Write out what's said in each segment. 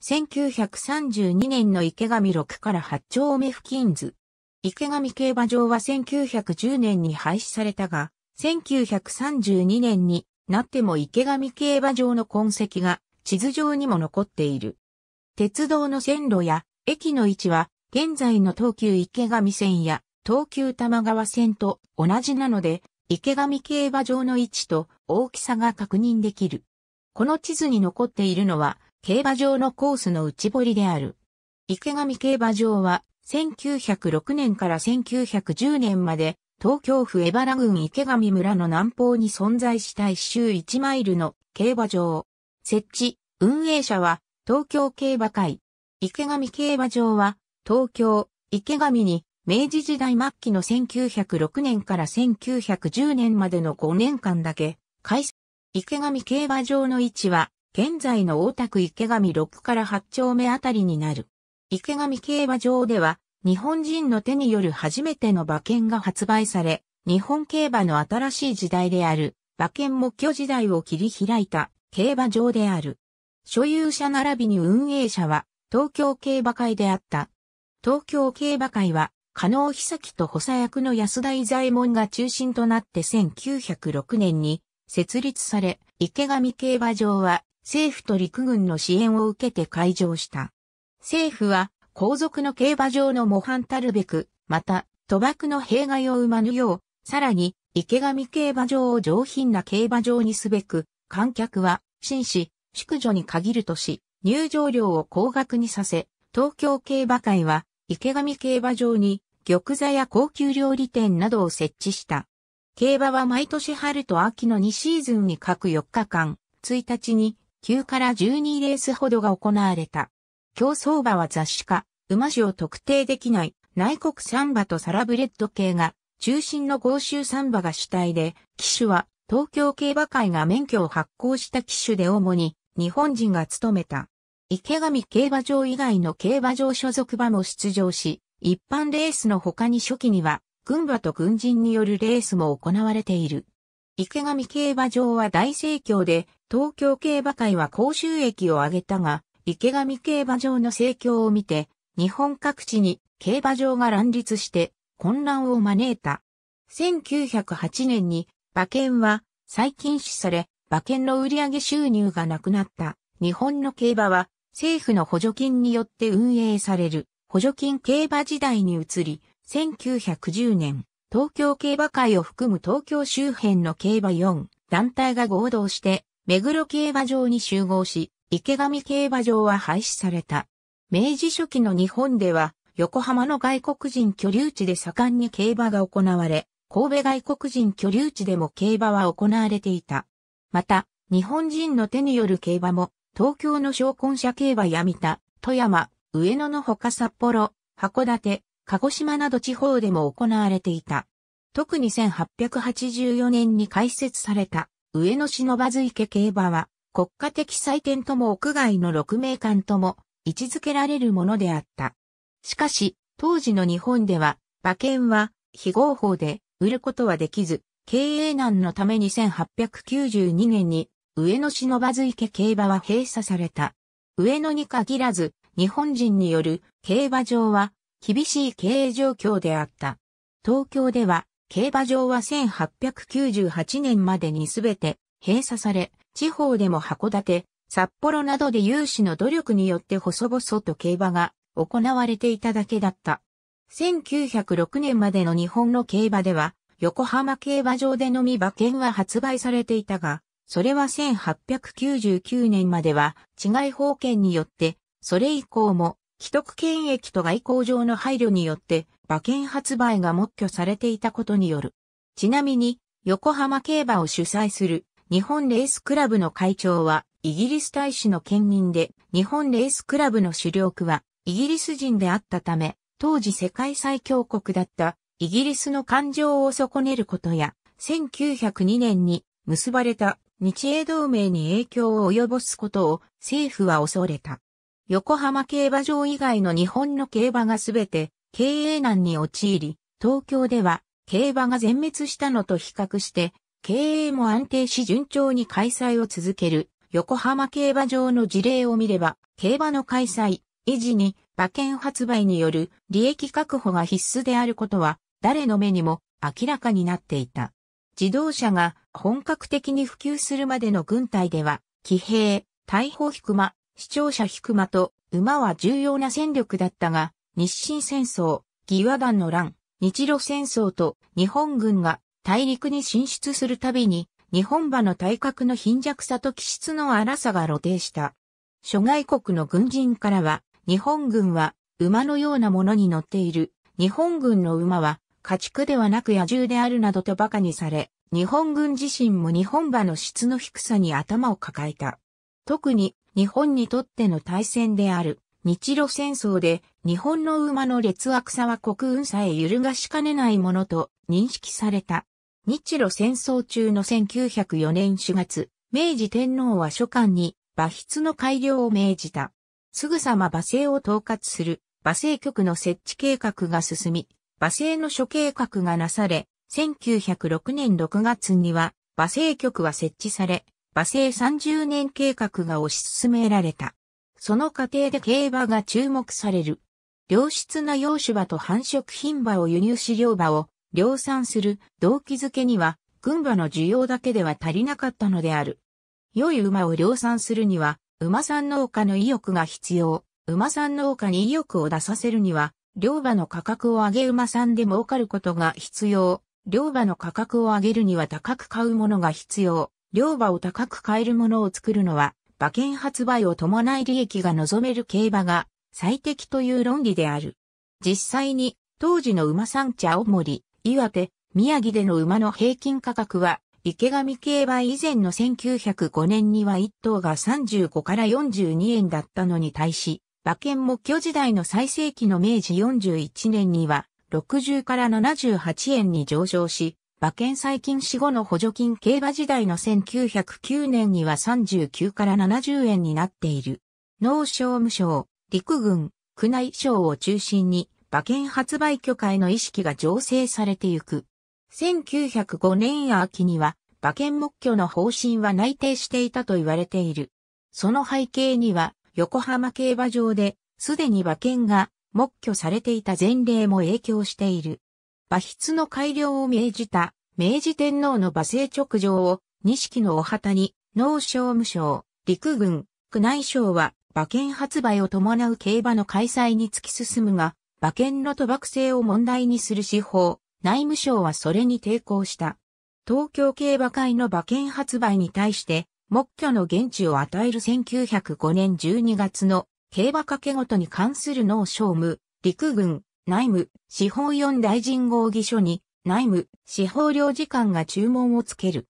1932年の池上6から8丁目付近図。池上競馬場は1910年に廃止されたが、1932年になっても池上競馬場の痕跡が地図上にも残っている。鉄道の線路や駅の位置は現在の東急池上線や東急玉川線と同じなので、池上競馬場の位置と大きさが確認できる。この地図に残っているのは、競馬場のコースの内堀である。池上競馬場は、1906年から1910年まで、東京府江原郡池上村の南方に存在した一周1マイルの競馬場。設置、運営者は、東京競馬会。池上競馬場は、東京、池上に、明治時代末期の1906年から1910年までの5年間だけ、開池上競馬場の位置は、現在の大田区池上6から8丁目あたりになる。池上競馬場では、日本人の手による初めての馬券が発売され、日本競馬の新しい時代である、馬券目標時代を切り開いた競馬場である。所有者並びに運営者は、東京競馬会であった。東京競馬会は、加納久木と補佐役の安田伊左衛門が中心となって1906年に設立され、池上競馬場は政府と陸軍の支援を受けて開場した。政府は、皇族の競馬場の模範たるべく、また、賭博の弊害を生まぬよう、さらに、池上競馬場を上品な競馬場にすべく、観客は、紳士、淑女に限るとし、入場料を高額にさせ、東京競馬会は、池上競馬場に、玉座や高級料理店などを設置した。競馬は毎年春と秋の2シーズンに各4日間、1日に9から12レースほどが行われた。競走馬は雑誌化、馬種を特定できない内国サンバとサラブレッド系が、中心の豪州ンバが主体で、騎手は東京競馬会が免許を発行した騎手で主に日本人が務めた。池上競馬場以外の競馬場所属馬も出場し、一般レースの他に初期には、軍馬と軍人によるレースも行われている。池上競馬場は大盛況で、東京競馬会は高収益を上げたが、池上競馬場の盛況を見て、日本各地に競馬場が乱立して混乱を招いた。1908年に馬券は再禁止され、馬券の売上収入がなくなった日本の競馬は政府の補助金によって運営される補助金競馬時代に移り、1910年、東京競馬会を含む東京周辺の競馬4団体が合同して目黒競馬場に集合し、池上競馬場は廃止された。明治初期の日本では、横浜の外国人居留地で盛んに競馬が行われ、神戸外国人居留地でも競馬は行われていた。また、日本人の手による競馬も、東京の商婚者競馬や三田、富山、上野のほか札幌、函館、鹿児島など地方でも行われていた。特に1884年に開設された上野忍ばず池競馬は、国家的祭典とも屋外の六名館とも位置づけられるものであった。しかし、当時の日本では、馬券は非合法で売ることはできず、経営難のために1892年に上野忍ばず池競馬は閉鎖された。上野に限らず、日本人による競馬場は厳しい経営状況であった。東京では競馬場は1898年までにすべて閉鎖され、地方でも函館、札幌などで有志の努力によって細々と競馬が行われていただけだった。1906年までの日本の競馬では、横浜競馬場でのみ馬券は発売されていたが、それは1899年までは違い保険によって、それ以降も既得権益と外交上の配慮によって馬券発売が目挙されていたことによる。ちなみに、横浜競馬を主催する日本レースクラブの会長はイギリス大使の兼任で日本レースクラブの主力はイギリス人であったため当時世界最強国だったイギリスの感情を損ねることや1902年に結ばれた日英同盟に影響を及ぼすことを政府は恐れた。横浜競馬場以外の日本の競馬がすべて経営難に陥り、東京では競馬が全滅したのと比較して、経営も安定し順調に開催を続ける横浜競馬場の事例を見れば、競馬の開催、維持に馬券発売による利益確保が必須であることは、誰の目にも明らかになっていた。自動車が本格的に普及するまでの軍隊では、騎兵、大砲引く間、視聴者引く間と馬は重要な戦力だったが、日清戦争、義和団の乱、日露戦争と日本軍が大陸に進出するたびに、日本馬の体格の貧弱さと気質の荒さが露呈した。諸外国の軍人からは、日本軍は馬のようなものに乗っている。日本軍の馬は家畜ではなく野獣であるなどと馬鹿にされ、日本軍自身も日本馬の質の低さに頭を抱えた。特に日本にとっての対戦である日露戦争で日本の馬の劣悪さは国運さえ揺るがしかねないものと認識された。日露戦争中の1904年4月、明治天皇は書簡に馬筆の改良を命じた。すぐさま馬政を統括する馬政局の設置計画が進み、馬政の諸計画がなされ、1906年6月には馬政局は設置され、馬政30年計画が推し進められた。その過程で競馬が注目される。良質な養種馬と繁殖品馬を輸入飼料馬を量産する動機づけには、群馬の需要だけでは足りなかったのである。良い馬を量産するには、馬産農家の意欲が必要。馬産農家に意欲を出させるには、両馬の価格を上げ馬産で儲かることが必要。両馬の価格を上げるには高く買うものが必要。両馬を高く買えるものを作るのは馬券発売を伴い利益が望める競馬が最適という論理である。実際に当時の馬産地青森、岩手、宮城での馬の平均価格は池上競馬以前の1905年には1頭が35から42円だったのに対し、馬券も巨時代の最盛期の明治41年には60から78円に上昇し、馬券再禁止後の補助金競馬時代の1909年には39から70円になっている。農商務省、陸軍、区内省を中心に馬券発売許可への意識が醸成されてゆく。1905年秋には馬券目標の方針は内定していたと言われている。その背景には横浜競馬場ですでに馬券が目標されていた前例も影響している。馬筆の改良を命じた明治天皇の馬政直上を錦のお旗に農商務省、陸軍、区内省は馬券発売を伴う競馬の開催に突き進むが、馬券の賭博性を問題にする司法、内務省はそれに抵抗した。東京競馬会の馬券発売に対して、目挙の現地を与える1905年12月の競馬掛けごとに関する農商務、陸軍、内務、司法四大臣合議書に、内務、司法領事官が注文をつける。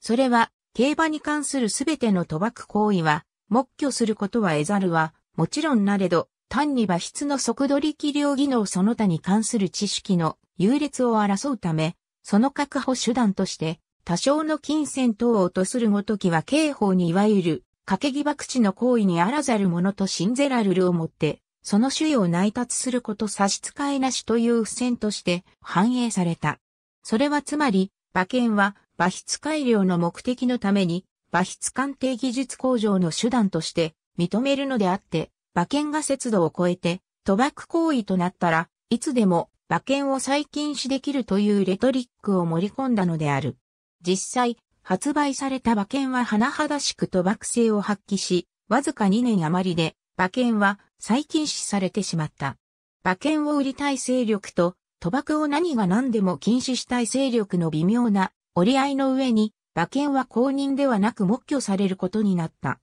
それは、競馬に関するすべての賭博行為は、目挙することは得ざるは、もちろんなれど、単に馬質の速度力量技能その他に関する知識の優劣を争うため、その確保手段として、多少の金銭等を落とするごときは刑法にいわゆる、掛け木博打の行為にあらざるものと信ぜらるるをもって、その種位を内達すること差し支えなしという付箋として反映された。それはつまり、馬券は馬筆改良の目的のために、馬筆鑑定技術向上の手段として認めるのであって、馬券が節度を超えて、賭博行為となったら、いつでも馬券を再禁止できるというレトリックを盛り込んだのである。実際、発売された馬券は甚だしく賭博性を発揮し、わずか2年余りで馬券は再禁止されてしまった。馬券を売りたい勢力と賭博を何が何でも禁止したい勢力の微妙な折り合いの上に馬券は公認ではなく目挙されることになった。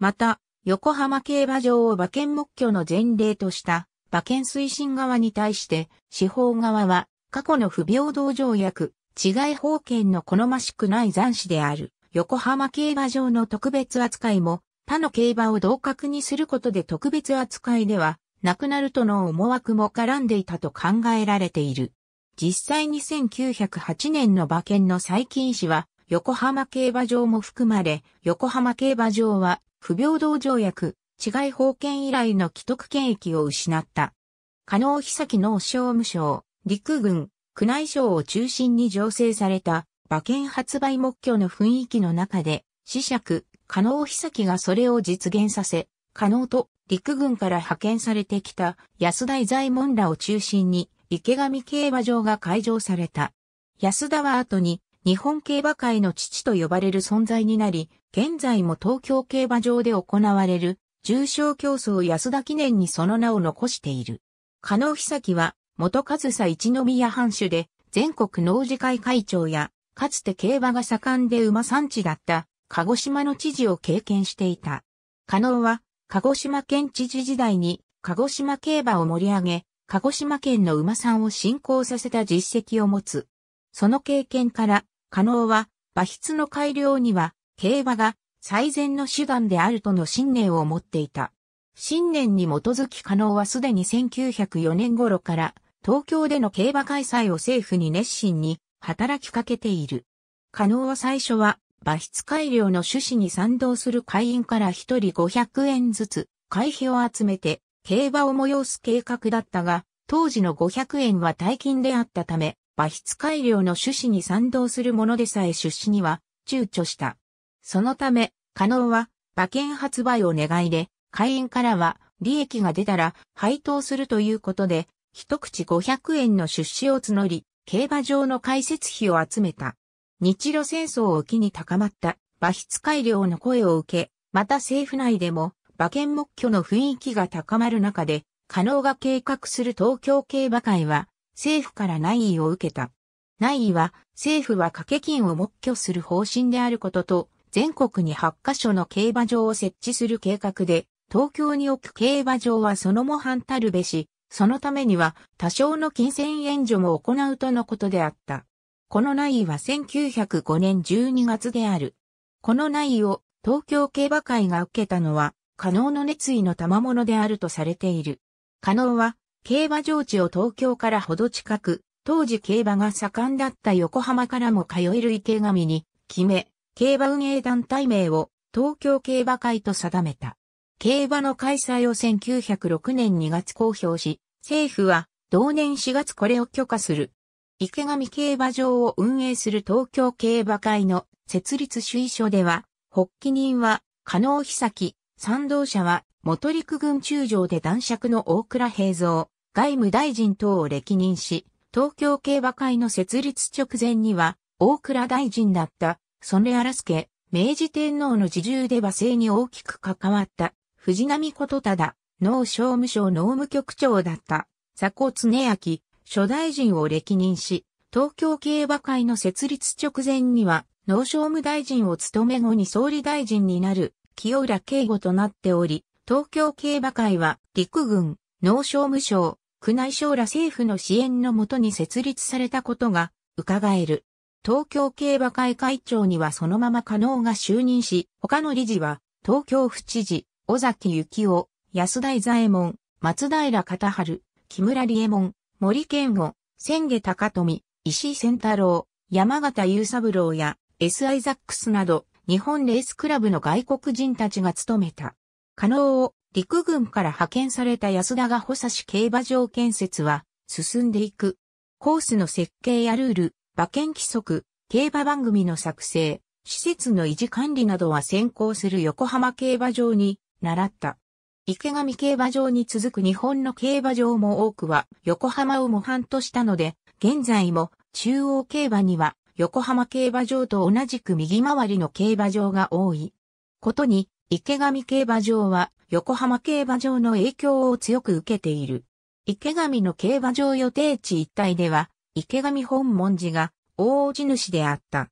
また、横浜競馬場を馬券目挙の前例とした馬券推進側に対して司法側は過去の不平等条約、違い法権の好ましくない残滓である横浜競馬場の特別扱いも他の競馬を同格にすることで特別扱いではなくなるとの思惑も絡んでいたと考えられている。実際に1908年の馬券の最近誌は横浜競馬場も含まれ、横浜競馬場は不平等条約、違外法権以来の既得権益を失った。加納久木農商務省、陸軍、区内省を中心に醸成された馬券発売目標の雰囲気の中で、死釈、加納久樹がそれを実現させ、加納と陸軍から派遣されてきた安田伊左衛門らを中心に池上競馬場が開場された。安田は後に日本競馬界の父と呼ばれる存在になり、現在も東京競馬場で行われる重賞競争安田記念にその名を残している。加納久樹は元上佐一宮藩主で全国農事会会長やかつて競馬が盛んで馬産地だった鹿児島の知事を経験していた。加納は、鹿児島県知事時代に、鹿児島競馬を盛り上げ、鹿児島県の馬さんを進行させた実績を持つ。その経験から、加納は、馬筆の改良には、競馬が最善の手段であるとの信念を持っていた。信念に基づき加納はすでに1904年頃から東京での競馬開催を政府に熱心に働きかけている。加納は最初は馬質改良の趣旨に賛同する会員から一人500円ずつ会費を集めて競馬を催す計画だったが、当時の500円は大金であったため、馬質改良の趣旨に賛同するものでさえ出資には躊躇した。そのため、加納は馬券発売を願いで、会員からは利益が出たら配当するということで、一口500円の出資を募り、競馬場の開設費を集めた。日露戦争を機に高まった馬筆改良の声を受け、また政府内でも馬券目挙の雰囲気が高まる中で、可能が計画する東京競馬会は政府から内意を受けた。内意は政府は掛け金を目挙する方針であることと、全国に8カ所の競馬場を設置する計画で、東京に置く競馬場はその模範たるべし、そのためには多少の金銭援助も行うとのことであった。この内は1905年12月である。この内を東京競馬会が受けたのは、加納の熱意の賜物であるとされている。加納は、競馬場地を東京からほど近く、当時競馬が盛んだった横浜からも通える池上に決め、競馬運営団体名を東京競馬会と定めた。競馬の開催を1906年2月公表し、政府は同年4月これを許可する池上競馬場を運営する東京競馬会の設立主意書では、発起人は、加納久木、賛同者は、元陸軍中将で男爵の大倉平蔵、外務大臣等を歴任し、東京競馬会の設立直前には、大倉大臣だった、ソネアラスケ、明治天皇の自重で馬声に大きく関わった、藤波ことただ、農商務省農務局長だった、佐古常明、諸大臣を歴任し、東京競馬会の設立直前には、農商務大臣を務め後に総理大臣になる、清浦慶吾となっており、東京競馬会は、陸軍、農商務省、宮内省ら政府の支援のもとに設立されたことが、伺える。東京競馬会会長にはそのまま可能が就任し、他の理事は、東京府知事、尾崎幸雄、安田伊左衛門、松平片春、木村理恵衛門、森健吾、千下高富、石井仙太郎、山形雄三郎や S アイザックスなど日本レースクラブの外国人たちが務めた。加納を陸軍から派遣された安田が補佐市競馬場建設は進んでいく。コースの設計やルール、馬券規則、競馬番組の作成、施設の維持管理などは先行する横浜競馬場に習った。池上競馬場に続く日本の競馬場も多くは横浜を模範としたので、現在も中央競馬には横浜競馬場と同じく右回りの競馬場が多い。ことに、池上競馬場は横浜競馬場の影響を強く受けている。池上の競馬場予定地一帯では、池上本門寺が大地主であった。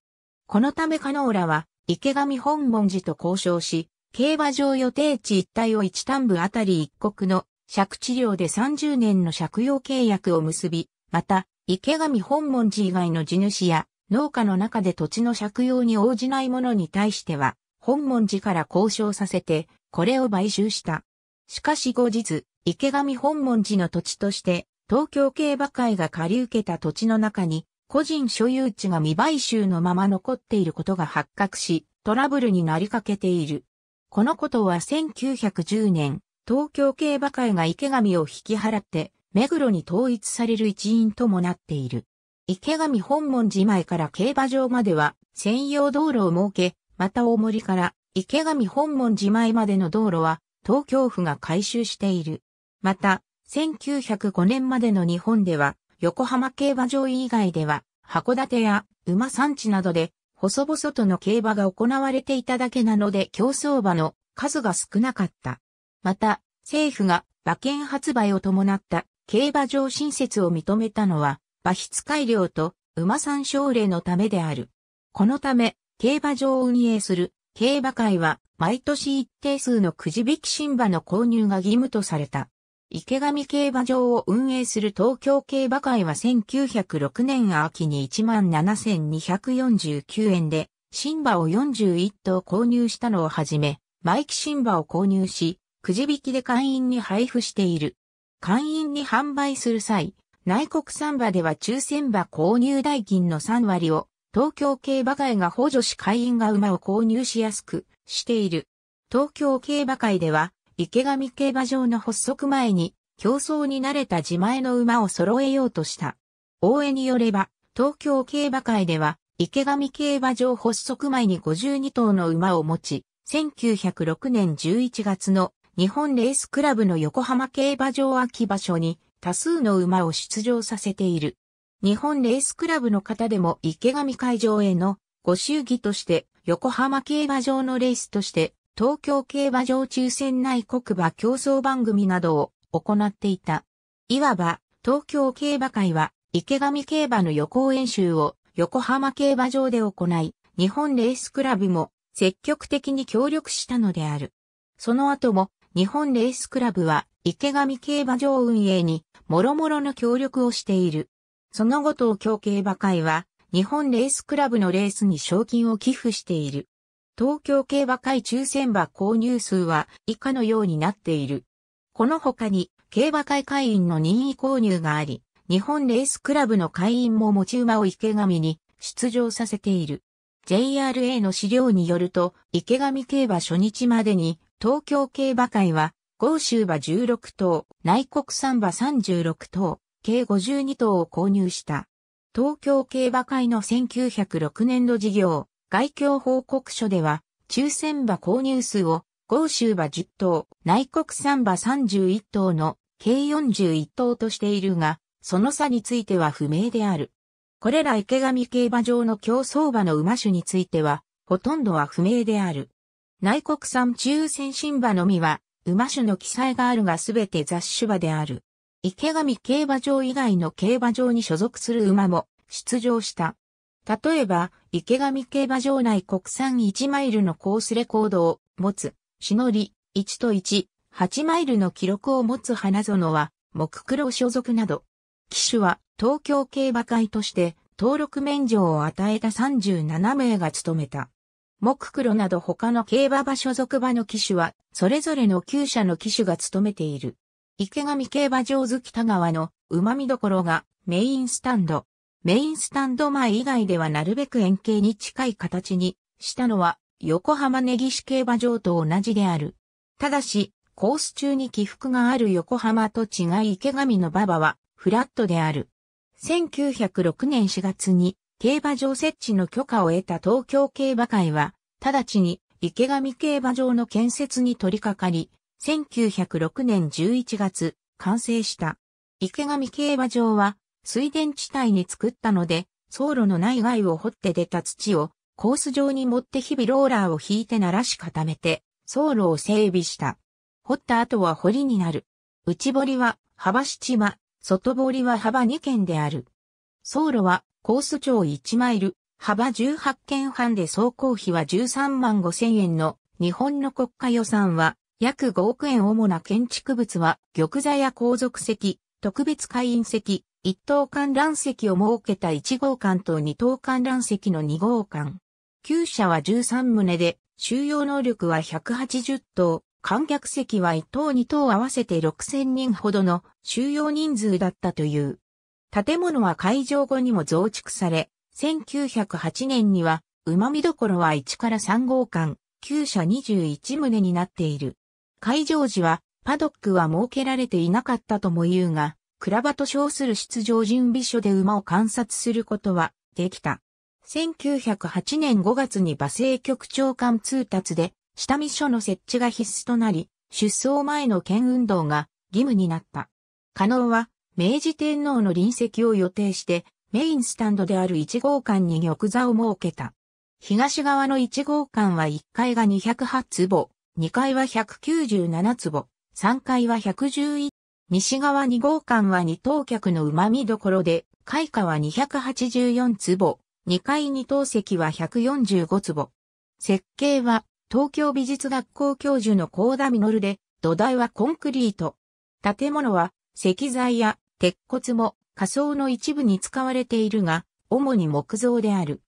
このためカノーラは池上本門寺と交渉し、競馬場予定地一帯を一端部あたり一国の借地料で30年の借用契約を結び、また、池上本門寺以外の地主や農家の中で土地の借用に応じない者に対しては、本門寺から交渉させて、これを買収した。しかし後日、池上本門寺の土地として、東京競馬会が借り受けた土地の中に、個人所有地が未買収のまま残っていることが発覚し、トラブルになりかけている。このことは1910年、東京競馬会が池上を引き払って、目黒に統一される一員ともなっている。池上本門寺前から競馬場までは専用道路を設け、また大森から池上本門寺前までの道路は東京府が改修している。また、1905年までの日本では横浜競馬場以外では函館や馬産地などで細々との競馬が行われていただけなので競走馬の数が少なかった。また、政府が馬券発売を伴った競馬場新設を認めたのは、馬筆改良と馬産奨励のためである。このため、競馬場を運営する競馬会は毎年一定数のくじ引き新馬の購入が義務とされた。池上競馬場を運営する東京競馬会は1906年秋に17,249円で、新馬を41頭購入したのをはじめ、毎期新馬を購入し、くじ引きで会員に配布している。会員に販売する際、内国産馬では抽選馬購入代金の3割を、東京競馬会が補助し会員が馬を購入しやすくしている。東京競馬会では、池上競馬場の発足前に、競争に慣れた自前の馬を揃えようとした。大江によれば、東京競馬会では、池上競馬場発足前に52頭の馬を持ち、1906年11月の日本レースクラブの横浜競馬場秋場所に多数の馬を出場させている。日本レースクラブの方でも池上会場へのご祝儀として横浜競馬場のレースとして東京競馬場抽選内国馬競争番組などを行っていた。いわば、東京競馬会は、池上競馬の予行演習を横浜競馬場で行い、日本レースクラブも積極的に協力したのである。その後も、日本レースクラブは池上競馬場運営に、もろもろの協力をしている。その後東京競馬会は、日本レースクラブのレースに賞金を寄付している。東京競馬会抽選馬購入数は以下のようになっている。この他に、競馬会会員の任意購入があり、日本レースクラブの会員も持ち馬を池上に出場させている。JRA の資料によると、池上競馬初日までに、東京競馬会は、豪州馬16頭、内国産馬36頭、計52頭を購入した。東京競馬会の1906年度事業、外境報告書では、抽選馬購入数を、豪州馬10頭、内国産馬31頭の計41頭としているが、その差については不明である。これら池上競馬場の競争馬の馬種については、ほとんどは不明である。内国産中先進馬のみは、馬種の記載があるがすべて雑種馬である。池上競馬場以外の競馬場に所属する馬も出場した。例えば、池上競馬場内国産1マイルのコースレコードを持つ、しのり、1と1、8マイルの記録を持つ花園は、木黒所属など、騎手は東京競馬会として登録免除を与えた37名が務めた。木黒など他の競馬場所属場の騎手は、それぞれの旧社の騎手が務めている。池上競馬場月田川の旨みどころがメインスタンド、メインスタンド前以外ではなるべく円形に近い形にしたのは横浜根岸競馬場と同じである。ただし、コース中に起伏がある横浜と違い池上の馬場はフラットである。1906年4月に競馬場設置の許可を得た東京競馬会は、直ちに池上競馬場の建設に取り掛かり、1906年11月、完成した。池上競馬場は水田地帯に作ったので、走路の内外を掘って出た土をコース上に持って日々ローラーを引いて鳴らし固めて、走路を整備した。掘った後は堀になる。内堀は幅7間、外堀は幅2間である。走路はコース長1マイル、幅18間半で走行費は13万5千円の日本の国家予算は約5億円主な建築物は玉座や皇族席、特別会員席、1等観覧席を設けた1号館と2等観覧席の2号館。旧車は13棟で、収容能力は180棟、観客席は1等2等合わせて6000人ほどの収容人数だったという。建物は開場後にも増築され、1908年には、旨味どころは1から3号館、旧車21棟になっている。開場時は、パドックは設けられていなかったとも言うが、ラバと称する出場準備所で馬を観察することはできた。1908年5月に馬政局長官通達で、下見所の設置が必須となり、出走前の県運動が義務になった。可能は、明治天皇の臨席を予定して、メインスタンドである1号館に玉座を設けた。東側の1号館は1階が208坪、2階は197坪、3階は111西側2号館は2等客の旨味どころで、開花は284坪、2階2等席は145坪。設計は東京美術学校教授の高田実で、土台はコンクリート。建物は石材や鉄骨も仮想の一部に使われているが、主に木造である。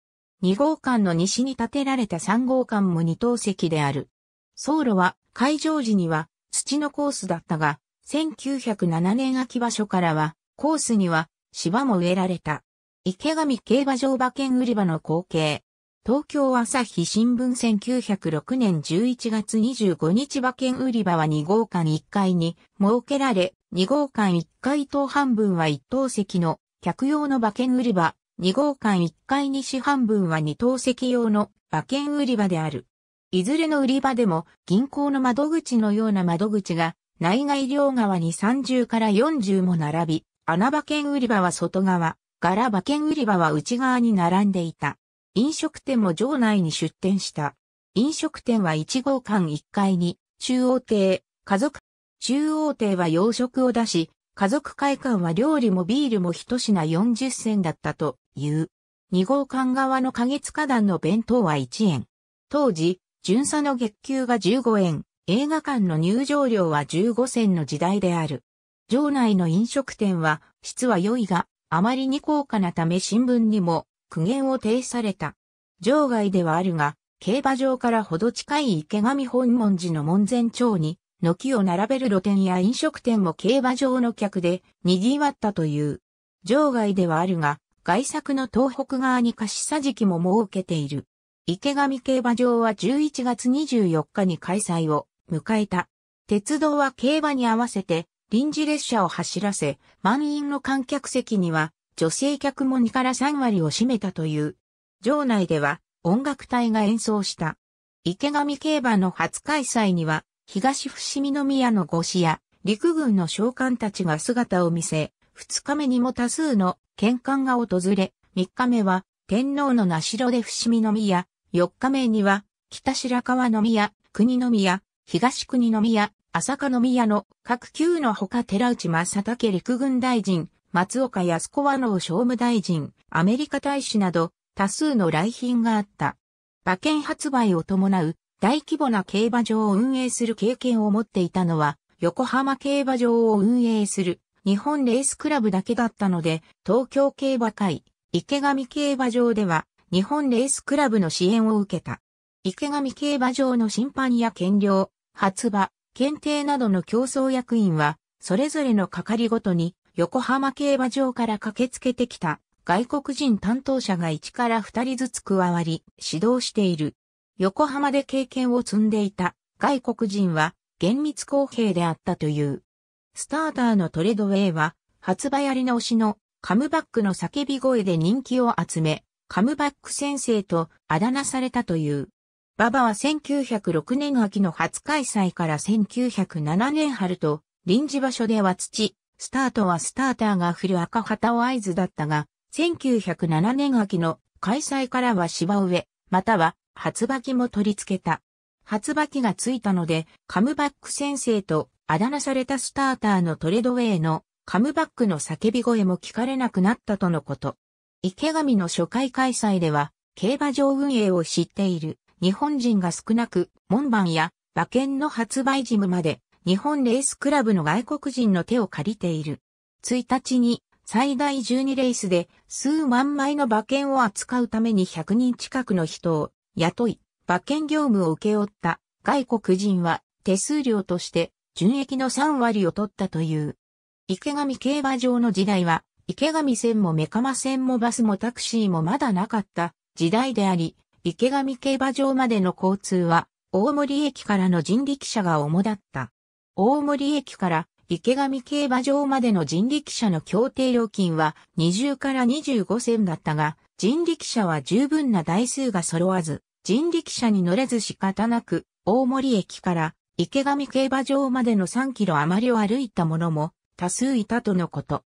2号館の西に建てられた3号館も2等席である。走路は会場時には土のコースだったが、1907年秋場所からは、コースには芝も植えられた。池上競馬場馬券売り場の光景。東京朝日新聞1906年11月25日馬券売り場は2号館1階に設けられ、2号館1階等半分は1等席の客用の馬券売り場、2号館1階西半分は2等席用の馬券売り場である。いずれの売り場でも銀行の窓口のような窓口が内外両側に30から40も並び、穴馬券売り場は外側、柄馬券売り場は内側に並んでいた。飲食店も場内に出店した。飲食店は1号館1階に、中央亭、家族、中央亭は洋食を出し、家族会館は料理もビールも一品40銭だったという。2号館側の花月花壇の弁当は1円。当時、巡査の月給が15円、映画館の入場料は15銭の時代である。場内の飲食店は質は良いが、あまりに高価なため新聞にも苦言を呈された。場外ではあるが、競馬場からほど近い池上本門寺の門前町に、軒を並べる露店や飲食店も競馬場の客で賑わったという。場外ではあるが、外作の東北側に貸し桟敷も設けている。池上競馬場は11月24日に開催を迎えた。鉄道は競馬に合わせて臨時列車を走らせ、満員の観客席には女性客も2から3割を占めたという。場内では音楽隊が演奏した。池上競馬の初開催には、東伏見宮の御師や陸軍の将官たちが姿を見せ、2日目にも多数の県官が訪れ、3日目は天皇の名城で伏見宮、4日目には北白川宮、国宮、東国宮、朝霞宮の各級のほか寺内正武陸軍大臣、松岡安子和農商務大臣、アメリカ大使など多数の来賓があった。馬券発売を伴う大規模な競馬場を運営する経験を持っていたのは横浜競馬場を運営する日本レースクラブだけだったので東京競馬会池上競馬場では日本レースクラブの支援を受けた。池上競馬場の審判や兼量、発馬、検定などの競争役員は、それぞれの係ごとに、横浜競馬場から駆けつけてきた外国人担当者が1から2人ずつ加わり、指導している。横浜で経験を積んでいた外国人は厳密公平であったという。スターターのトレードウェイは、発売やり直しのカムバックの叫び声で人気を集め、カムバック先生とあだ名されたという。ババは1906年秋の初開催から1907年春と、臨時場所では土、スタートはスターターが振る赤旗を合図だったが、1907年秋の開催からは芝植え、または初履も取り付けた。初履がついたので、カムバック先生とあだ名されたスターターのトレドウェイのカムバックの叫び声も聞かれなくなったとのこと。池上の初回開催では、競馬場運営を知っている日本人が少なく、門番や馬券の発売事務まで、日本レースクラブの外国人の手を借りている。1日に最大12レースで数万枚の馬券を扱うために100人近くの人を雇い、馬券業務を請け負った外国人は手数料として純益の3割を取ったという。池上競馬場の時代は池上線も目マ線もバスもタクシーもまだなかった時代であり、池上競馬場までの交通は、大森駅からの人力車が主だった。大森駅から池上競馬場までの人力車の協定料金は20から25銭だったが、人力車は十分な台数が揃わず、人力車に乗れず仕方なく、大森駅から池上競馬場までの3キロ余りを歩いた者も多数いたとのこと。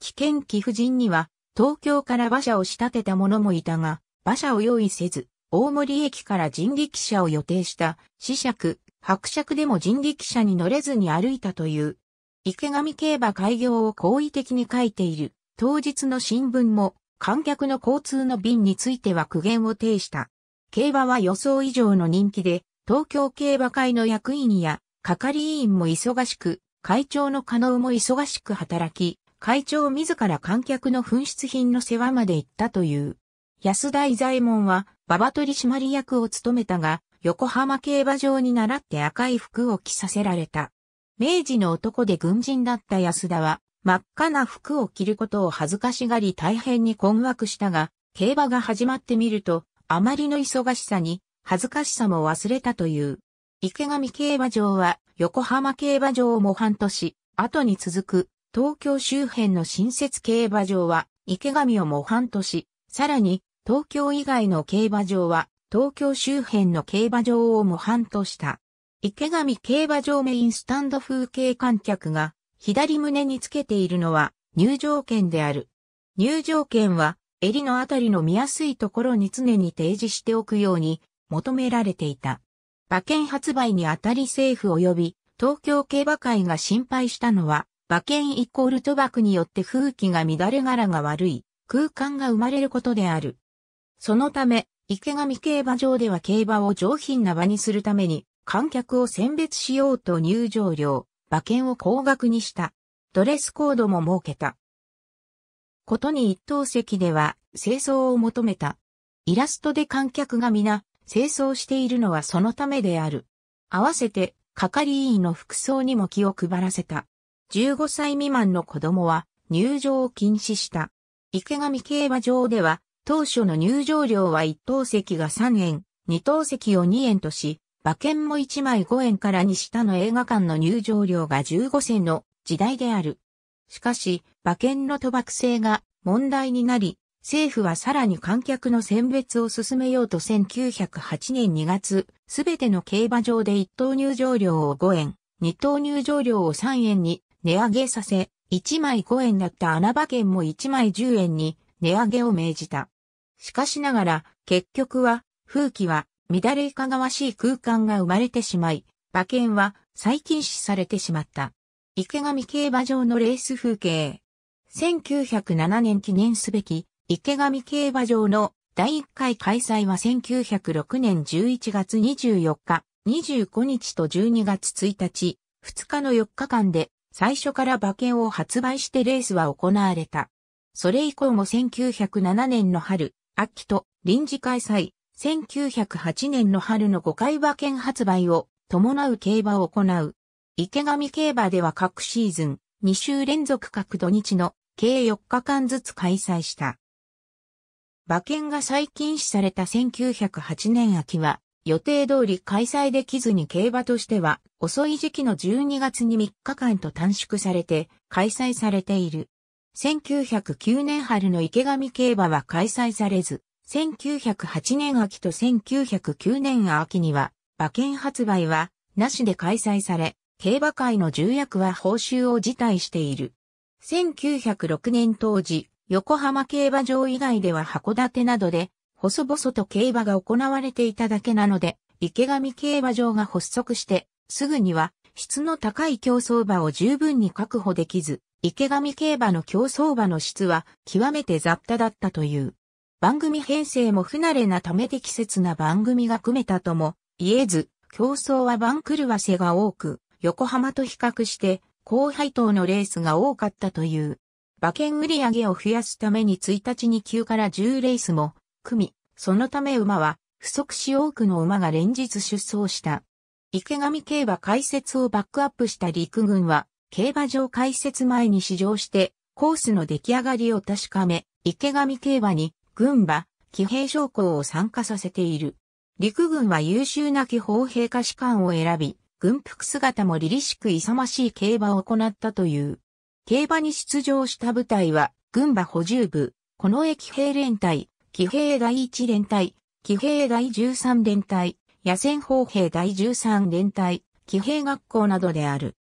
危険貴婦人には東京から馬車を仕立てた者もいたが、馬車を用意せず、大森駅から人力車を予定した、子尺、伯爵でも人力車に乗れずに歩いたという、池上競馬開業を好意的に書いている、当日の新聞も、観客の交通の便については苦言を呈した。競馬は予想以上の人気で、東京競馬会の役員や係員も忙しく、会長の加納も忙しく働き、会長自ら観客の紛失品の世話まで行ったという。安田伊左衛門は馬場取締役を務めたが、横浜競馬場に習って赤い服を着させられた。明治の男で軍人だった安田は、真っ赤な服を着ることを恥ずかしがり大変に困惑したが、競馬が始まってみると、あまりの忙しさに、恥ずかしさも忘れたという。池上競馬場は、横浜競馬場を模範とし、後に続く、東京周辺の新設競馬場は、池上を模範とし、さらに、東京以外の競馬場は、東京周辺の競馬場を模範とした。池上競馬場メインスタンド風景観客が、左胸につけているのは、入場券である。入場券は、襟のあたりの見やすいところに常に提示しておくように、求められていた。馬券発売にあたり政府及び東京競馬会が心配したのは、馬券イコール賭博によって風紀が乱れ柄が悪い空間が生まれることである。そのため、池上競馬場では競馬を上品な場にするために、観客を選別しようと入場料、馬券を高額にした。ドレスコードも設けた。ことに一等席では、清掃を求めた。イラストで観客が皆、清掃しているのはそのためである。合わせて、係員の服装にも気を配らせた。15歳未満の子供は入場を禁止した。池上競馬場では当初の入場料は1等席が3円、2等席を2円とし、馬券も1枚5円からにしたの映画館の入場料が15銭の時代である。しかし、馬券の賭博性が問題になり、政府はさらに観客の選別を進めようと1908年2月、すべての競馬場で1等入場料を5円、2等入場料を3円に値上げさせ、1枚5円だった穴馬券も1枚10円に値上げを命じた。しかしながら、結局は、風紀は、乱れいかがわしい空間が生まれてしまい、馬券は再禁止されてしまった。池上競馬場のレース風景。1907年記念すべき、池上競馬場の第1回開催は1906年11月24日、25日と12月1日、2日の4日間で最初から馬券を発売してレースは行われた。それ以降も1907年の春、秋と臨時開催、1908年の春の5回馬券発売を伴う競馬を行う。池上競馬では各シーズン、2週連続各土日の計4日間ずつ開催した。馬券が再禁止された1908年秋は、予定通り開催できずに競馬としては遅い時期の12月に3日間と短縮されて開催されている。1909年春の池上競馬は開催されず、1908年秋と1909年秋には、馬券発売は、なしで開催され、競馬会の重役は報酬を辞退している。1906年当時、横浜競馬場以外では函館などで、細々と競馬が行われていただけなので、池上競馬場が発足して、すぐには質の高い競争馬を十分に確保できず、池上競馬の競走馬の質は極めて雑多だったという。番組編成も不慣れなため適切な番組が組めたとも言えず、競争は番狂わせが多く、横浜と比較して高配当のレースが多かったという。馬券売り上げを増やすために1日に9から10レースも組み、そのため馬は不足し多くの馬が連日出走した。池上競馬解説をバックアップした陸軍は競馬場開設前に試乗して、コースの出来上がりを確かめ、池上競馬に、軍馬、騎兵将校を参加させている。陸軍は優秀な騎砲兵下士官を選び、軍服姿も凛々しく勇ましい競馬を行ったという。競馬に出場した部隊は、軍馬補充部、この駅兵連隊、騎兵第1連隊、騎兵第13連隊、野戦砲兵第13連隊、騎兵学校などである。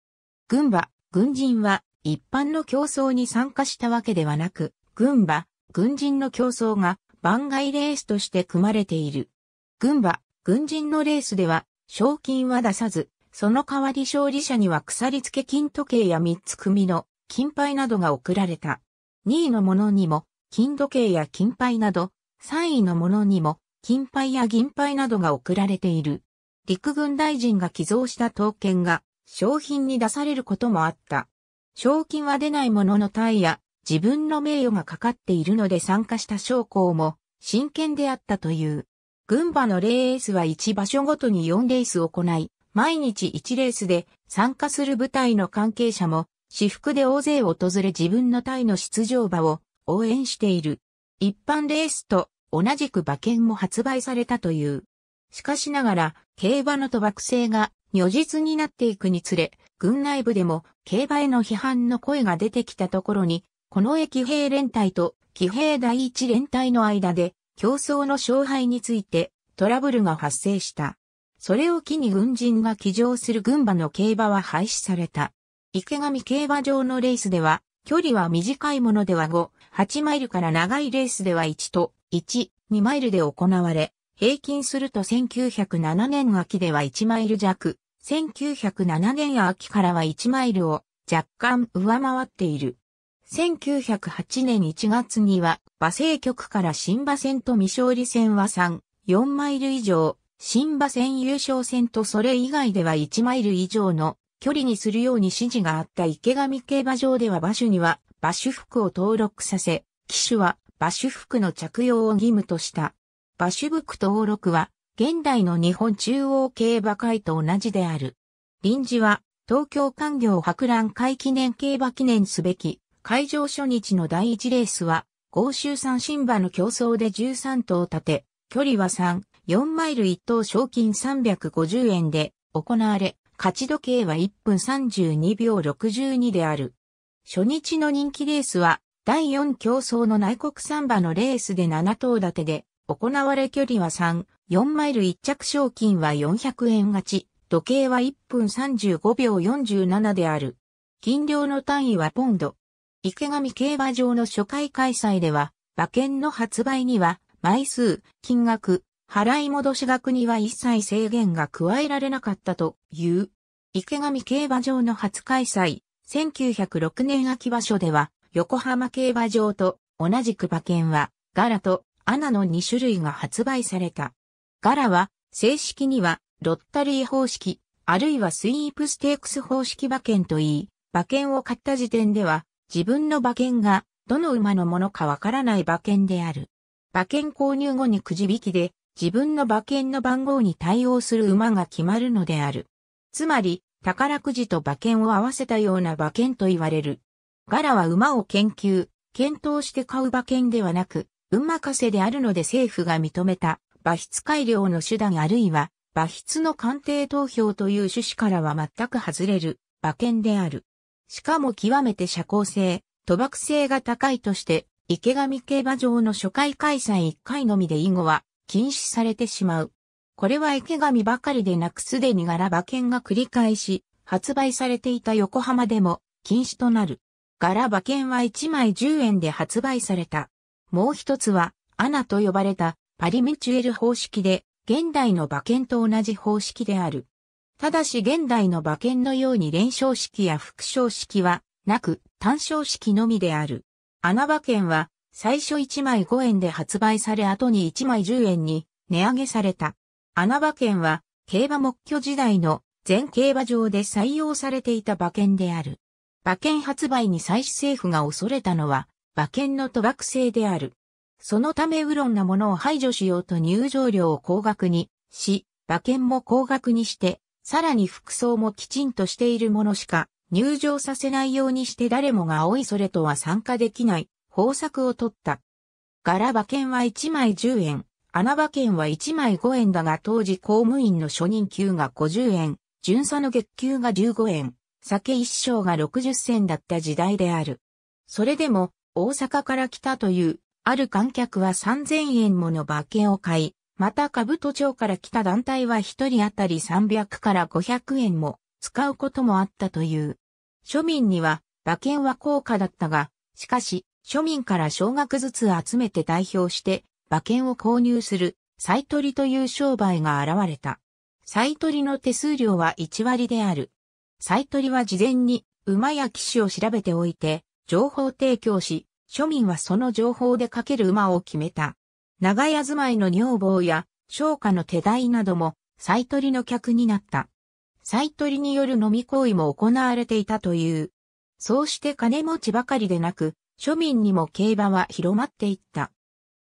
軍馬、軍人は一般の競争に参加したわけではなく、軍馬、軍人の競争が番外レースとして組まれている。軍馬、軍人のレースでは、賞金は出さず、その代わり勝利者には鎖付け金時計や三つ組の金牌などが贈られた。2位の者にも、金時計や金牌など、3位の者にも、金牌や銀牌などが贈られている。陸軍大臣が寄贈した刀剣が、商品に出されることもあった。賞金は出ないもののタイや自分の名誉がかかっているので参加した将校も真剣であったという。群馬のレースは1場所ごとに4レース行い、毎日1レースで参加する部隊の関係者も私服で大勢訪れ自分の隊の出場馬を応援している。一般レースと同じく馬券も発売されたという。しかしながら競馬の賭博性が如実になっていくにつれ、軍内部でも競馬への批判の声が出てきたところに、この駅兵連隊と騎兵第一連隊の間で競争の勝敗についてトラブルが発生した。それを機に軍人が騎乗する軍馬の競馬は廃止された。池上競馬場のレースでは、距離は短いものでは5、8マイルから長いレースでは1と1、2マイルで行われ、平均すると1907年秋では1マイル弱、1907年秋からは1マイルを若干上回っている。1908年1月には、馬政局から新馬戦と未勝利戦は3、4マイル以上、新馬戦優勝戦とそれ以外では1マイル以上の距離にするように指示があった池上競馬場では馬主には馬主服を登録させ、騎手は馬主服の着用を義務とした。馬ュブク登録は、現代の日本中央競馬会と同じである。臨時は、東京官業博覧会記念競馬記念すべき、会場初日の第1レースは、豪州三新馬の競争で13頭立て、距離は3、4マイル1等賞金350円で行われ、勝ち時計は1分32秒62である。初日の人気レースは、第4競争の内国三馬のレースで7頭立てで、行われ距離は3、4マイル1着賞金は400円勝ち、時計は1分35秒47である。金量の単位はポンド。池上競馬場の初回開催では、馬券の発売には、枚数、金額、払い戻し額には一切制限が加えられなかったという。池上競馬場の初開催、1906年秋場所では、横浜競馬場と同じく馬券は、ガラとアナの2種類が発売された。柄は、正式には、ロッタリー方式、あるいはスイープステークス方式馬券といい、馬券を買った時点では、自分の馬券が、どの馬のものかわからない馬券である。馬券購入後にくじ引きで、自分の馬券の番号に対応する馬が決まるのである。つまり、宝くじと馬券を合わせたような馬券と言われる。柄は馬を研究、検討して買う馬券ではなく、運任せであるので政府が認めた馬筆改良の手段あるいは馬筆の鑑定投票という趣旨からは全く外れる馬券である。しかも極めて社交性、賭博性が高いとして池上競馬場の初回開催1回のみで以後は禁止されてしまう。これは池上ばかりでなくすでに柄馬券が繰り返し発売されていた横浜でも禁止となる。柄馬券は1枚10円で発売された。もう一つは、アナと呼ばれたパリミチュエル方式で、現代の馬券と同じ方式である。ただし現代の馬券のように連勝式や副勝式はなく単勝式のみである。穴馬券は最初1枚5円で発売され後に1枚10円に値上げされた。穴馬券は競馬目標時代の全競馬場で採用されていた馬券である。馬券発売に最初政府が恐れたのは馬券の賭博性である。そのためウロンなものを排除しようと入場料を高額にし、馬券も高額にして、さらに服装もきちんとしているものしか入場させないようにして誰もが青いそれとは参加できない方策を取った。柄馬券は1枚10円、穴馬券は1枚5円だが当時公務員の初任給が50円、巡査の月給が15円、酒一升が60銭だった時代である。それでも大阪から来たという、ある観客は3000円もの馬券を買い、また都庁から来た団体は1人当たり300から500円も使うこともあったという。庶民には馬券は高価だったが、しかし庶民から少額ずつ集めて代表して馬券を購入する再取りという商売が現れた。再取りの手数料は1割である。再取りは事前に馬や騎手を調べておいて、情報提供し、庶民はその情報でかける馬を決めた。長屋住まいの女房や商家の手代なども、再取りの客になった。再取りによる飲み行為も行われていたという。そうして金持ちばかりでなく、庶民にも競馬は広まっていった。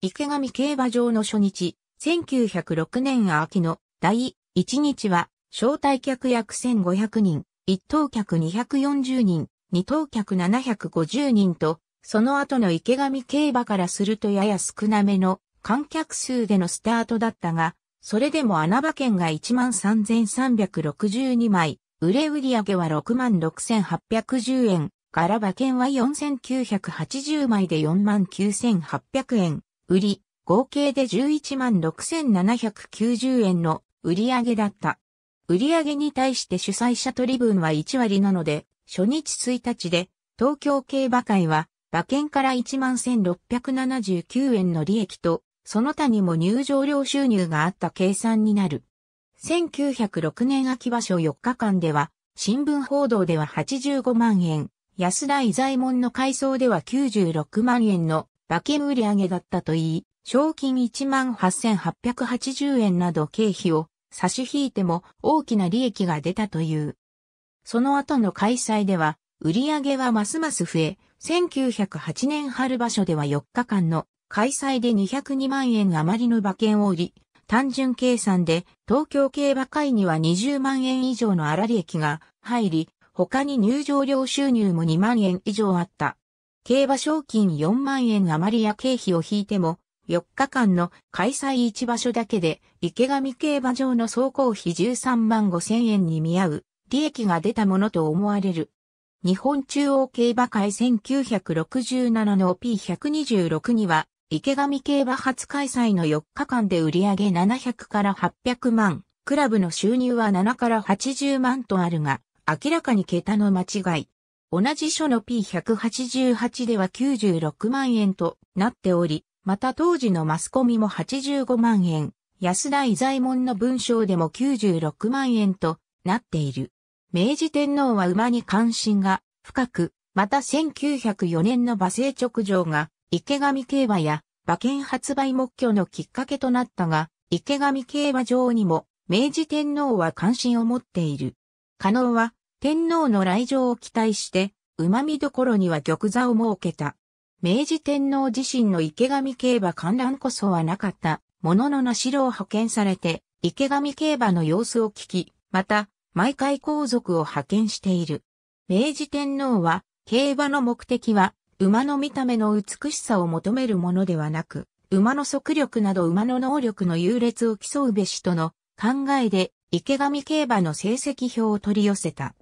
池上競馬場の初日、1906年秋の第1日は、招待客約1500人、1等客240人、2等客750人と、その後の池上競馬からするとやや少なめの観客数でのスタートだったが、それでも穴場券が13,362枚、売れ売上は66,810円、柄馬券は4,980枚で49,800円、売り、合計で116,790円の売り上げだった。売り上げに対して主催者取り分は1割なので、初日1日で東京競馬会は馬券から11,679円の利益と、その他にも入場料収入があった計算になる。1906年秋場所4日間では、新聞報道では85万円、安田伊左衛門の改装では96万円の馬券売上だったといい、賞金18,880円など経費を差し引いても大きな利益が出たという。その後の開催では、売上はますます増え、1908年春場所では4日間の開催で202万円余りの馬券を売り、単純計算で東京競馬会には20万円以上の粗利益が入り、他に入場料収入も2万円以上あった。競馬賞金4万円余りや経費を引いても、4日間の開催1場所だけで、池上競馬場の総工費13万5千円に見合う、利益が出たものと思われる。日本中央競馬会1967の P126 には、池上競馬初開催の4日間で売上700から800万、クラブの収入は7から80万とあるが、明らかに桁の間違い。同じ書の P188 では96万円となっており、また当時のマスコミも85万円、安田伊左衛門の文章でも96万円となっている。明治天皇は馬に関心が深く、また1904年の馬政直上が池上競馬や馬券発売目標のきっかけとなったが、池上競馬場にも明治天皇は関心を持っている。加納は天皇の来場を期待して、馬見どころには玉座を設けた。明治天皇自身の池上競馬観覧こそはなかった、もののなしろを派遣されて、池上競馬の様子を聞き、また、毎回皇族を派遣している。明治天皇は、競馬の目的は、馬の見た目の美しさを求めるものではなく、馬の速力など馬の能力の優劣を競うべしとの考えで池上競馬の成績表を取り寄せた。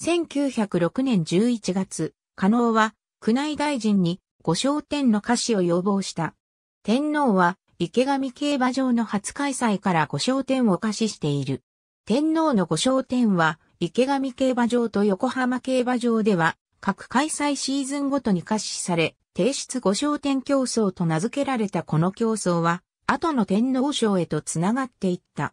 1906年11月、加納は宮内大臣に御商店の歌詞を要望した。天皇は池上競馬場の初開催から御商店を歌詞している。天皇の御商店は、池上競馬場と横浜競馬場では、各開催シーズンごとに可視され、提出御商店競争と名付けられたこの競争は、後の天皇賞へとつながっていった。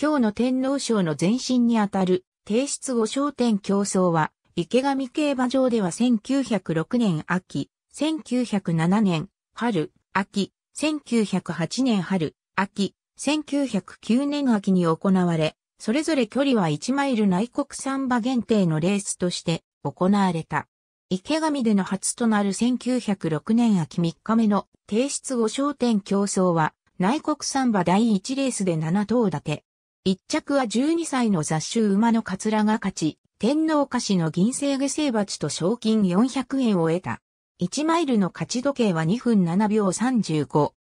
今日の天皇賞の前身にあたる、提出御商店競争は、池上競馬場では1906年秋、1907年春、秋、1908年春、秋、1909年秋に行われ、それぞれ距離は1マイル内国産馬限定のレースとして行われた。池上での初となる1906年秋3日目の提出後焦点競争は内国産馬第1レースで7頭立て。1着は12歳の雑種馬のカツラが勝ち、天皇菓子の銀星下生鉢と賞金400円を得た。1マイルの勝ち時計は2分7秒35。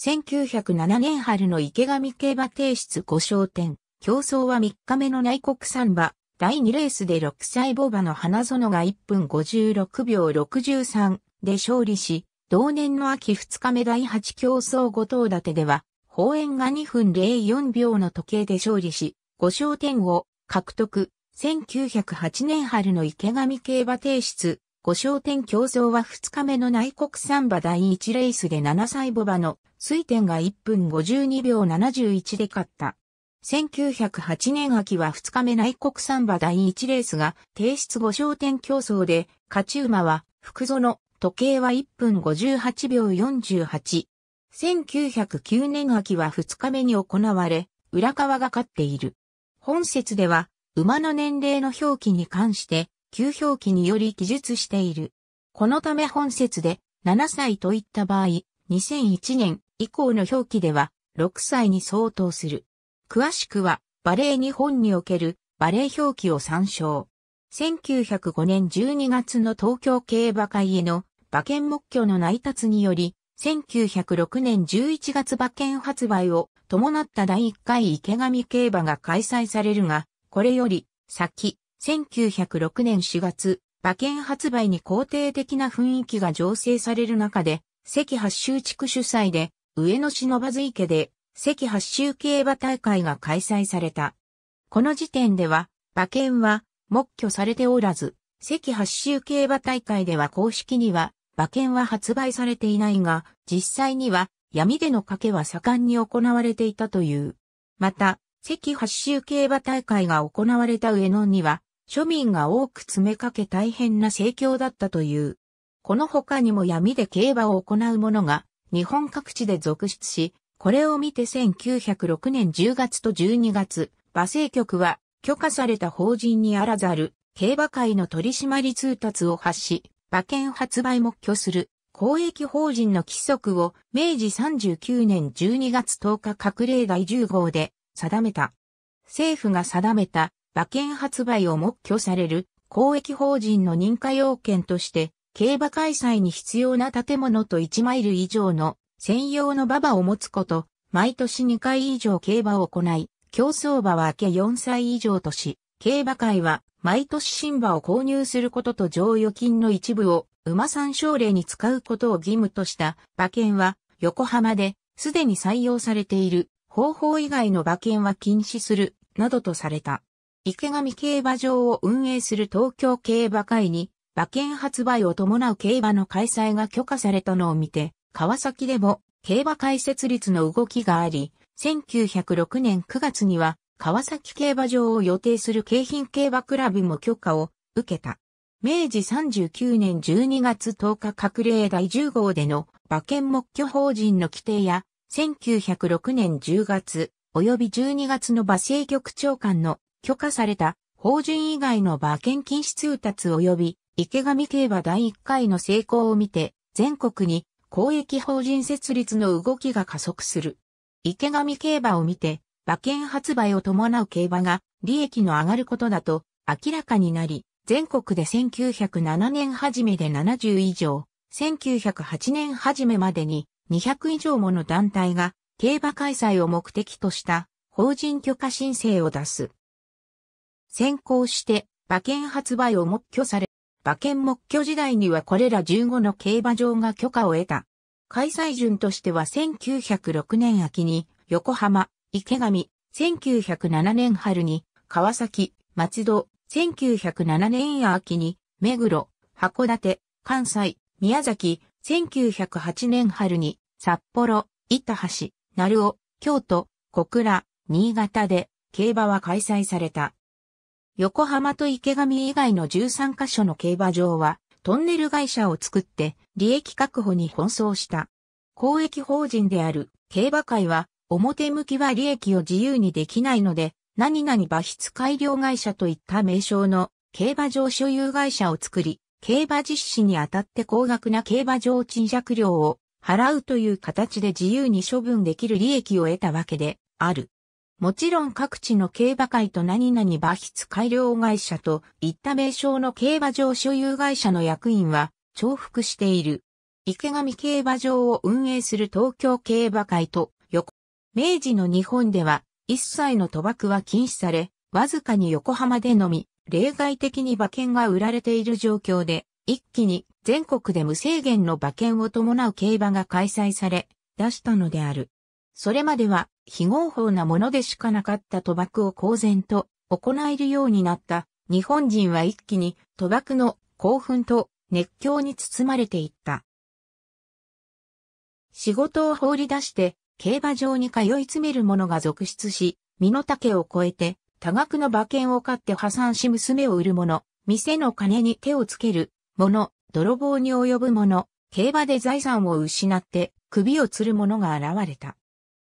1907年春の池上競馬提出5焦点。競争は3日目の内国産馬、第2レースで6歳母馬の花園が1分56秒63で勝利し、同年の秋2日目第8競争後頭立てでは、方援が2分04秒の時計で勝利し、5勝点を獲得。1908年春の池上競馬提出。5勝点競争は2日目の内国産馬第1レースで7歳母馬の水点が1分52秒71で勝った。1908年秋は2日目内国産馬第1レースが提出5焦点競争で、勝ち馬は福園、時計は1分58秒48。1909年秋は2日目に行われ、浦川が勝っている。本節では、馬の年齢の表記に関して、旧表記により記述している。このため本節で7歳といった場合、2001年以降の表記では6歳に相当する。詳しくは、バレー日本におけるバレー表記を参照。1905年12月の東京競馬会への馬券目標の内達により、1906年11月馬券発売を伴った第1回池上競馬が開催されるが、これより先、1906年4月、馬券発売に肯定的な雰囲気が醸成される中で、関八州地区主催で、上野忍池で赤八州競馬大会が開催された。この時点では、馬券は、目挙されておらず、赤八州競馬大会では公式には、馬券は発売されていないが、実際には、闇での賭けは盛んに行われていたという。また、赤八州競馬大会が行われた上野には、庶民が多く詰めかけ大変な盛況だったという。この他にも闇で競馬を行う者が、日本各地で続出し、これを見て1906年10月と12月、馬政局は許可された法人にあらざる競馬会の取締り通達を発し、馬券発売も標する公益法人の規則を明治39年12月10日閣例第10号で定めた。政府が定めた馬券発売を目標される公益法人の認可要件として、競馬開催に必要な建物と1マイル以上の専用の馬場を持つこと、毎年2回以上競馬を行い、競争馬は明け4歳以上とし、競馬会は毎年新馬を購入することと常余金の一部を馬参照令に使うことを義務とした馬券は横浜ですでに採用されている方法以外の馬券は禁止するなどとされた。池上競馬場を運営する東京競馬会に馬券発売を伴う競馬の開催が許可されたのを見て川崎でも競馬解説率の動きがあり、1906年9月には川崎競馬場を予定する京浜競馬クラブも許可を受けた。明治39年12月10日各例第10号での馬券目標法人の規定や、1906年10月及び12月の馬政局長官の許可された法人以外の馬券禁止通達及び池上競馬第1回の成功を見て、全国に公益法人設立の動きが加速する。池上競馬を見て、馬券発売を伴う競馬が利益の上がることだと明らかになり、全国で1907年初めで70以上、1908年初めまでに200以上もの団体が競馬開催を目的とした法人許可申請を出す。先行して馬券発売をも拒され馬券目標時代にはこれら15の競馬場が許可を得た。開催順としては1906年秋に横浜、池上、1907年春に川崎、松戸、1907年秋に目黒、函館、関西、宮崎、1908年春に札幌、板橋、鳴尾、京都、小倉、新潟で競馬は開催された。横浜と池上以外の13カ所の競馬場は、トンネル会社を作って、利益確保に奔走した。公益法人である競馬会は、表向きは利益を自由にできないので、何々馬質改良会社といった名称の競馬場所有会社を作り、競馬実施にあたって高額な競馬場賃借料を払うという形で自由に処分できる利益を得たわけである。もちろん各地の競馬会と何々馬筆改良会社といった名称の競馬場所有会社の役員は重複している。池上競馬場を運営する東京競馬会と横、明治の日本では一切の賭博は禁止され、わずかに横浜でのみ、例外的に馬券が売られている状況で、一気に全国で無制限の馬券を伴う競馬が開催され、出したのである。それまでは非合法なものでしかなかった賭博を公然と行えるようになった日本人は一気に賭博の興奮と熱狂に包まれていった。仕事を放り出して競馬場に通い詰める者が続出し、身の丈を超えて多額の馬券を買って破産し娘を売る者、店の金に手をつける者、泥棒に及ぶ者、競馬で財産を失って首を吊る者が現れた。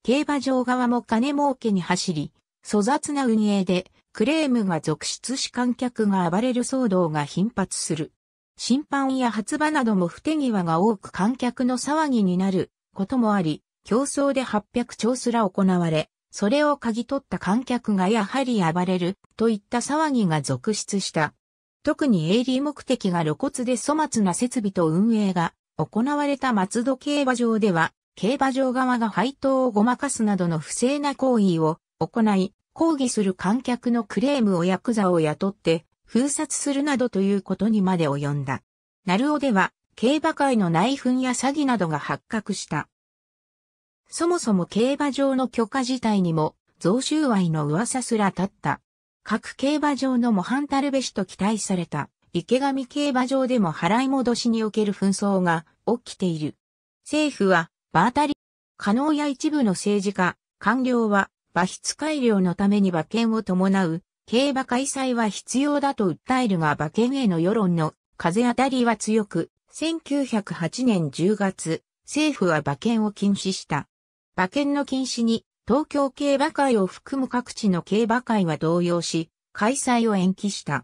競馬場側も金儲けに走り、粗雑な運営でクレームが続出し観客が暴れる騒動が頻発する。審判や発馬なども不手際が多く観客の騒ぎになることもあり、競争で800兆すら行われ、それを嗅ぎ取った観客がやはり暴れるといった騒ぎが続出した。特に営利目的が露骨で粗末な設備と運営が行われた松戸競馬場では、競馬場側が配当をごまかすなどの不正な行為を行い、抗議する観客のクレームをヤクザを雇って封殺するなどということにまで及んだ。ナルオでは競馬界の内紛や詐欺などが発覚した。そもそも競馬場の許可自体にも贈収賄の噂すら立った。各競馬場の模範たるべしと期待された池上競馬場でも払い戻しにおける紛争が起きている。政府は場当たり、可能や一部の政治家、官僚は、馬筆改良のために馬券を伴う、競馬開催は必要だと訴えるが馬券への世論の風当たりは強く、1908年10月、政府は馬券を禁止した。馬券の禁止に、東京競馬会を含む各地の競馬会は動揺し、開催を延期した。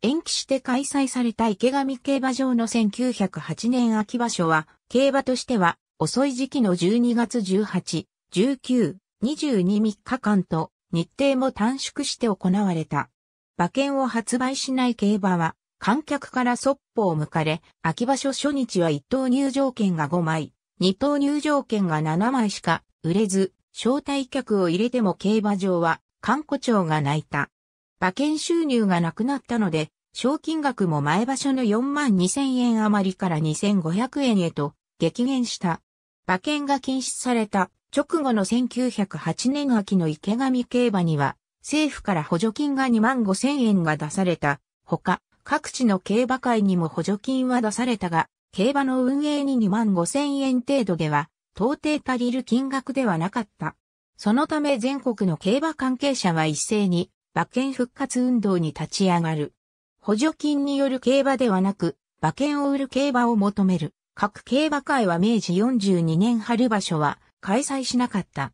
延期して開催された池上競馬場の1908年秋場所は、競馬としては遅い時期の12月18、19、22 3日間と日程も短縮して行われた。馬券を発売しない競馬は観客からそっぽを向かれ、秋場所初日は1等入場券が5枚、2等入場券が7枚しか売れず、招待客を入れても競馬場は、観古庁が泣いた。馬券収入がなくなったので、賞金額も前場所の4万2000円余りから2500円へと激減した。馬券が禁止された直後の1908年秋の池上競馬には、政府から補助金が2万5千円が出された。ほか、各地の競馬会にも補助金は出されたが、競馬の運営に2万5千円程度では、到底足りる金額ではなかった。そのため全国の競馬関係者は一斉に、馬券復活運動に立ち上がる。補助金による競馬ではなく、馬券を売る競馬を求める。各競馬会は明治42年春場所は開催しなかった。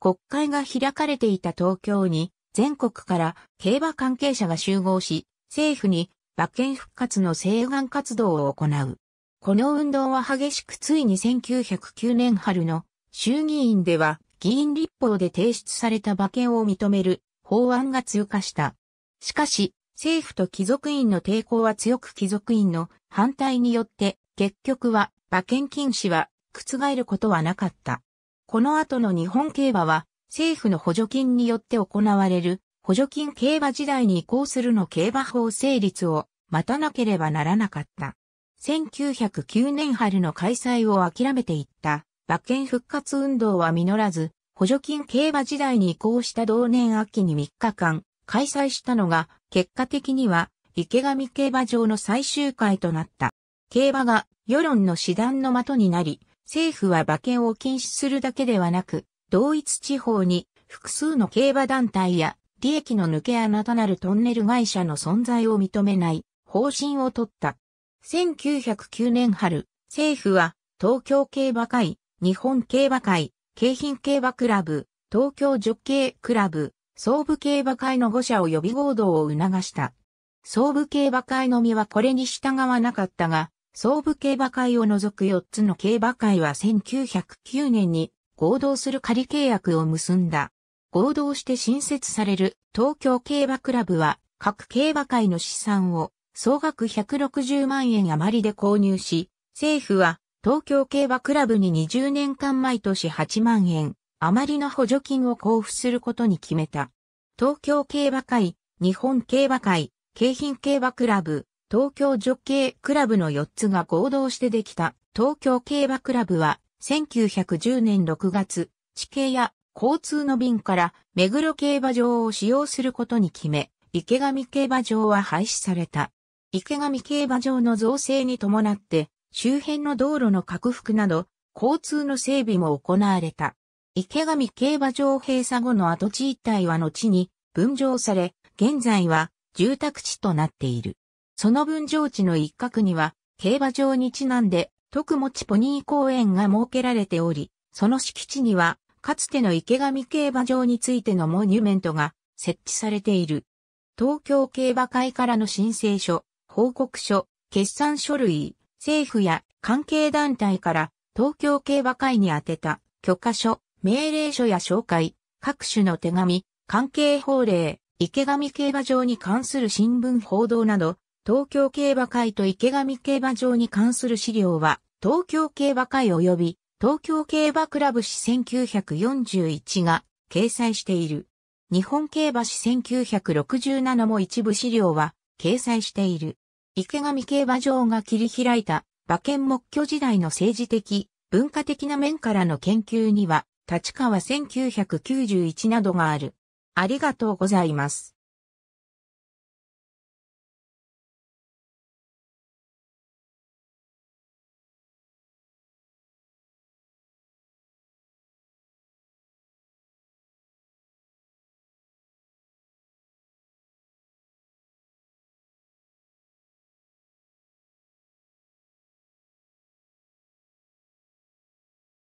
国会が開かれていた東京に全国から競馬関係者が集合し、政府に馬券復活の請願活動を行う。この運動は激しくついに1909年春の衆議院では議員立法で提出された馬券を認める法案が通過した。しかし、政府と貴族院の抵抗は強く貴族院の反対によって結局は馬券禁止は覆ることはなかった。この後の日本競馬は政府の補助金によって行われる補助金競馬時代に移行するの競馬法成立を待たなければならなかった。1909年春の開催を諦めていった馬券復活運動は実らず、補助金競馬時代に移行した同年秋に3日間開催したのが結果的には池上競馬場の最終回となった。競馬が世論の手段の的になり、政府は馬券を禁止するだけではなく、同一地方に複数の競馬団体や利益の抜け穴となるトンネル会社の存在を認めない方針を取った。1909年春、政府は東京競馬会、日本競馬会、京浜競馬クラブ、東京女系クラブ、総武競馬会の5社を予備合同を促した。総武競馬会のみはこれに従わなかったが、総武競馬会を除く4つの競馬会は1909年に合同する仮契約を結んだ。合同して新設される東京競馬クラブは各競馬会の資産を総額160万円余りで購入し、政府は東京競馬クラブに20年間毎年8万円余りの補助金を交付することに決めた。東京競馬会、日本競馬会、京浜競馬クラブ、東京ジョッケークラブの4つが合同してできた東京競馬クラブは1910年6月、地形や交通の便から目黒競馬場を使用することに決め、池上競馬場は廃止された。池上競馬場の造成に伴って、周辺の道路の拡幅など、交通の整備も行われた。池上競馬場閉鎖後の跡地一帯は後に分譲され、現在は住宅地となっている。その分譲地の一角には、競馬場にちなんで、徳持ポニー公園が設けられており、その敷地には、かつての池上競馬場についてのモニュメントが設置されている。東京競馬会からの申請書、報告書、決算書類、政府や関係団体から東京競馬会に宛てた許可書、命令書や紹介、各種の手紙、関係法令、池上競馬場に関する新聞報道など、東京競馬会と池上競馬場に関する資料は、東京競馬会及び東京競馬クラブ誌1941が掲載している。日本競馬誌1967も一部資料は掲載している。池上競馬場が切り開いた馬券目標時代の政治的、文化的な面からの研究には、立川1991などがある。ありがとうございます。